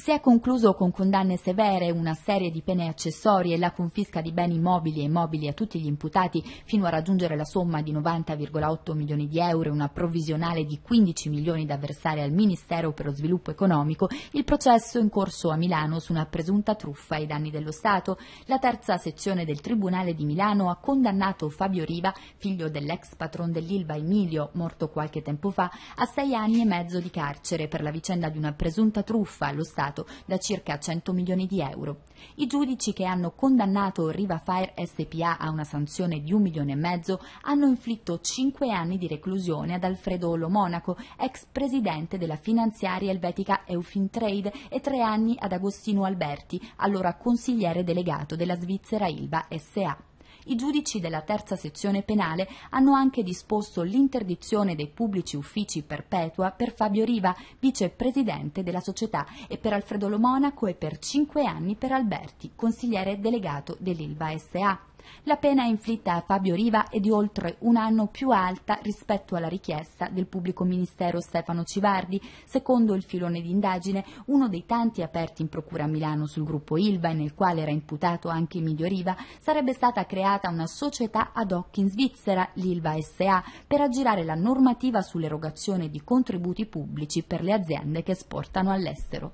si è concluso con condanne severe, una serie di pene accessorie e la confisca di beni mobili e immobili a tutti gli imputati fino a raggiungere la somma di 90,8 milioni di euro e una provvisionale di 15 milioni da versare al Ministero per lo Sviluppo Economico, il processo è in corso a Milano su una presunta truffa ai danni dello Stato. La terza sezione del Tribunale di Milano ha condannato Fabio Riva, figlio dell'ex patron dell'Ilva Emilio, morto qualche tempo fa, a sei anni e mezzo di carcere per la vicenda di una presunta truffa allo Stato aumentato da circa 100 milioni di euro. I giudici che hanno condannato Riva Fire SPA a una sanzione di un milione e mezzo hanno inflitto 5 anni di reclusione ad Alfredo Olo Monaco, ex presidente della finanziaria elvetica Eufintrade, e 3 anni ad Agostino Alberti, allora consigliere delegato della Svizzera Ilva SA. I giudici della terza sezione penale hanno anche disposto l'interdizione dei pubblici uffici perpetua per Fabio Riva, vicepresidente della società, e per Alfredo Lo Monaco e per cinque anni per Alberti, consigliere delegato dell'Ilva SA. La pena inflitta a Fabio Riva è di oltre un anno più alta rispetto alla richiesta del pubblico ministero Stefano Civardi, secondo il filone d'indagine, uno dei tanti aperti in procura a Milano sul gruppo Ilva e nel quale era imputato anche Emilio Riva, sarebbe stata creata una società ad hoc in Svizzera, l'Ilva SA, per aggirare la normativa sull'erogazione di contributi pubblici per le aziende che esportano all'estero.